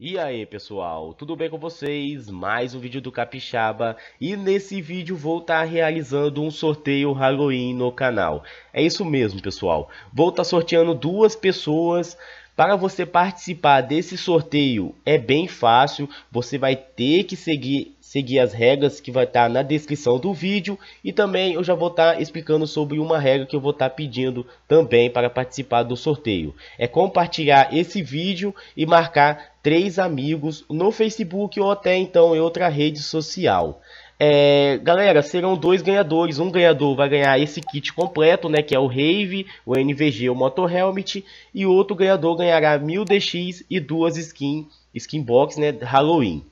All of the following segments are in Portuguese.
E aí pessoal, tudo bem com vocês? Mais um vídeo do Capixaba e nesse vídeo vou estar tá realizando um sorteio Halloween no canal. É isso mesmo pessoal, vou estar tá sorteando duas pessoas para você participar desse sorteio é bem fácil, você vai ter que seguir, seguir as regras que vai estar tá na descrição do vídeo e também eu já vou estar tá explicando sobre uma regra que eu vou estar tá pedindo também para participar do sorteio. É compartilhar esse vídeo e marcar três amigos no Facebook ou até então em outra rede social. É, galera, serão dois ganhadores. Um ganhador vai ganhar esse kit completo, né? Que é o Rave, o NVG, o Motor Helmet. E outro ganhador ganhará 1000 DX e duas skin, skin box, né? Halloween.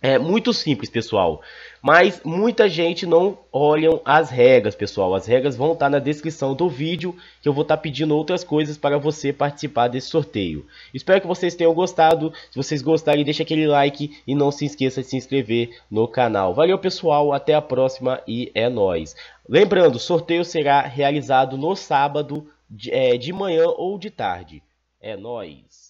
É muito simples, pessoal. Mas muita gente não olham as regras, pessoal. As regras vão estar tá na descrição do vídeo, que eu vou estar tá pedindo outras coisas para você participar desse sorteio. Espero que vocês tenham gostado. Se vocês gostarem, deixa aquele like e não se esqueça de se inscrever no canal. Valeu, pessoal. Até a próxima e é nóis. Lembrando, o sorteio será realizado no sábado de, é, de manhã ou de tarde. É nóis.